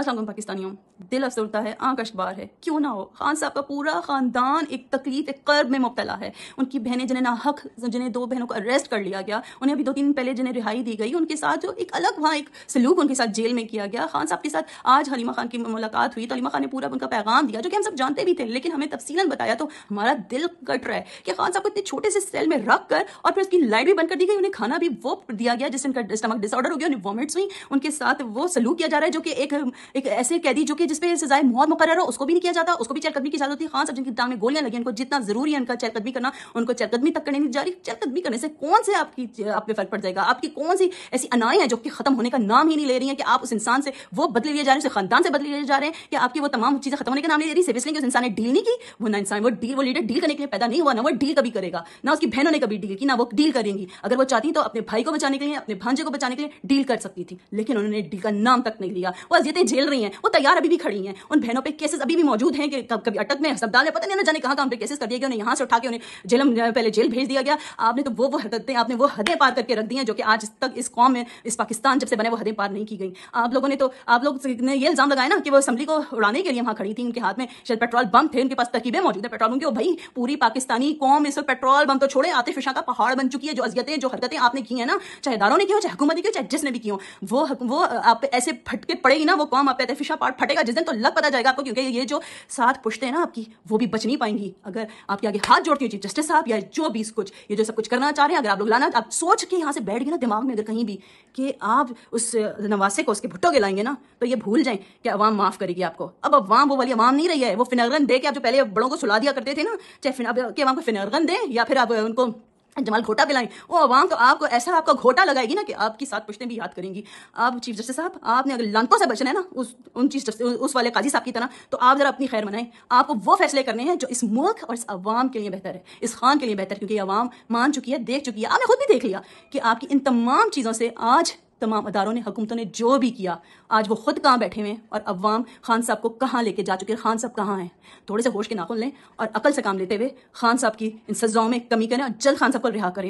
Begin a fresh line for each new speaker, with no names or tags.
असल पाकिस्तानियों दिल अफसरता है आंख अशबार है क्यों ना हो खान साहब का पूरा खानदान एक तकलीफ एक कर्ब में मुबतला है उनकी बहनें जिन्हें ना हक जिन्हें दो बहनों को अरेस्ट कर लिया गया उन्हें अभी दो तीन पहले जिन्हें रिहाई दी गई उनके साथ जो एक अलग वहाँ एक सलूक उनके साथ जेल में किया गया खान साहब के साथ आज हलीमा खान की मुलाकात हुई तो हलीमा खान ने पूरा उनका पैगाम दिया जो कि हम सब जानते भी थे लेकिन हमें तफसीला बताया तो हमारा दिल कट रहा है कि खान साहब को इतने छोटे से सेल में रख कर और फिर उसकी लाइट भी बंद कर दी गई उन्हें खाना भी वो दिया गया जिससे उनका स्टमक डिसऑर्डर हो गया उन्हें वॉमिट्स हुई उनके साथ वो सलूक किया जा रहा है जो कि एक एक ऐसे कैदी जो कि जिसपे सजाए मौत मुकर हो उसको भी नहीं किया जाता उसको भी चरकदमी की इजाजत होती खान हाँ, साहब जिनकी दाम में गोलियां लगी उनको जितना जरूरी है उनका चरकदमी करना उनको चरकदमी तक करने नहीं जा रही चरकदमी करने से कौन से आपकी आप पे फर्क पड़ जाएगा आपकी कौन सी ऐसी अनाएं हैं जो कि खत्म होने का नाम ही नहीं ले रही है कि आप उस इंसान से वो बदले लिए जा रहे हैं उसे खानदान से बदले लिए जा रहे हैं कि आपकी वो तमाम चीजें खत्म होने का नाम ले रही सिर्फ इसलिए उस इंसान ने डील नहीं की वो ना इंसान वो डील वो लीडर डील करने के लिए पैदा नहीं हुआ ना वो डील कभी करेगा ना उसकी बहनों ने कभी डील की ना वो डील करेंगी अगर वो चाहती तो अपने भाई को बचाने के लिए अपने भांजे को बचाने के लिए डील कर सकती थी लेकिन उन्होंने डील का नाम तक नहीं लिया वो अजियतें झेल रही हैं वो तैयार अभी भी खड़ी हैं उन बहनों पे केसेस अभी भी मौजूद हैं कि कभी अटक में सब डाले पता नहीं ना जाने कहाँ कहाँ पे केसेस कर दिए गए उन्हें यहाँ से उठा के उन्हें जेल पहले जेल भेज दिया गया आपने तो वो वो हरकतें आपने वो हदें पार करके रख दी हैं जो कि आज तक इस कॉम में इस पाकिस्तान जब से बने वो हदें पार नहीं की गई आप लोगों ने तो आप लोग ने ये इल्जाम लगाया ना कि वो असम्बली को उड़ाने के लिए वहाँ खड़ी थी उनके हाथ में शायद पेट्रोल बम थे उनके पास तरकीबें मौजूद है पेट्रोल उनके भाई पूरी पाकिस्तानी कौम इस पेट्रोल बम तो छोड़े आते फिशा का पहाड़ बन चुकी है जो अजियतें जो हरकतें आपने की है ना चाहे दारों ने की हो चाहे हुकूमत ने की चाहे जिसने भी की हो वो वो आप ऐसे फटके पड़ेगी ना वो कौम तमाम आप पे फिशा पार्ट फटेगा जिस दिन तो लग पता जाएगा आपको क्योंकि ये जो साथ पुछते हैं ना आपकी वो भी बच नहीं पाएंगी अगर आपके आगे हाथ जोड़ती हो चीफ जस्टिस साहब या जो भी कुछ ये जो सब कुछ करना चाह रहे हैं अगर आप लोग लाना आप सोच के यहाँ से बैठ गए ना दिमाग में अगर कहीं भी कि आप उस नवासे को उसके भुट्टो के लाएंगे ना तो ये भूल जाएं कि अवाम माफ करेगी आपको अब अवाम वो वाली अवाम नहीं रही है वो फिनरगन दे के आप जो पहले बड़ों को सुला दिया करते थे ना चाहे अब के अवाम को फिनरगन दें या फिर आप उनको जमाल घोटा बिलाई वो आवाम तो आपको ऐसा आपका घोटा लगाएगी ना कि आपकी सात पुश्तें भी याद करेंगी आप चीफ जस्टिस साहब आपने अगर लंकों से बचना है ना उस उन चीफ जस्टिस उस वाले काजी साहब की तरह तो आप जरा अपनी खैर मनाएं आपको वो फैसले करने हैं जो इस मुल्क और इस आवाम के लिए बेहतर है इस खान के लिए बेहतर क्योंकि आवाम मान चुकी है देख चुकी है आपने खुद भी देख लिया कि आपकी इन तमाम चीज़ों से आज तमाम अदारों ने हुकूमतों ने जो भी किया आज वो खुद कहाँ बैठे हुए हैं और अवाम खान साहब को कहाँ लेके जा चुके हैं खान साहब कहाँ हैं थोड़े से होश के नाखुल लें और अकल से काम लेते हुए खान साहब की इन सजाओं में कमी करें और जल्द खान साहब को रिहा करें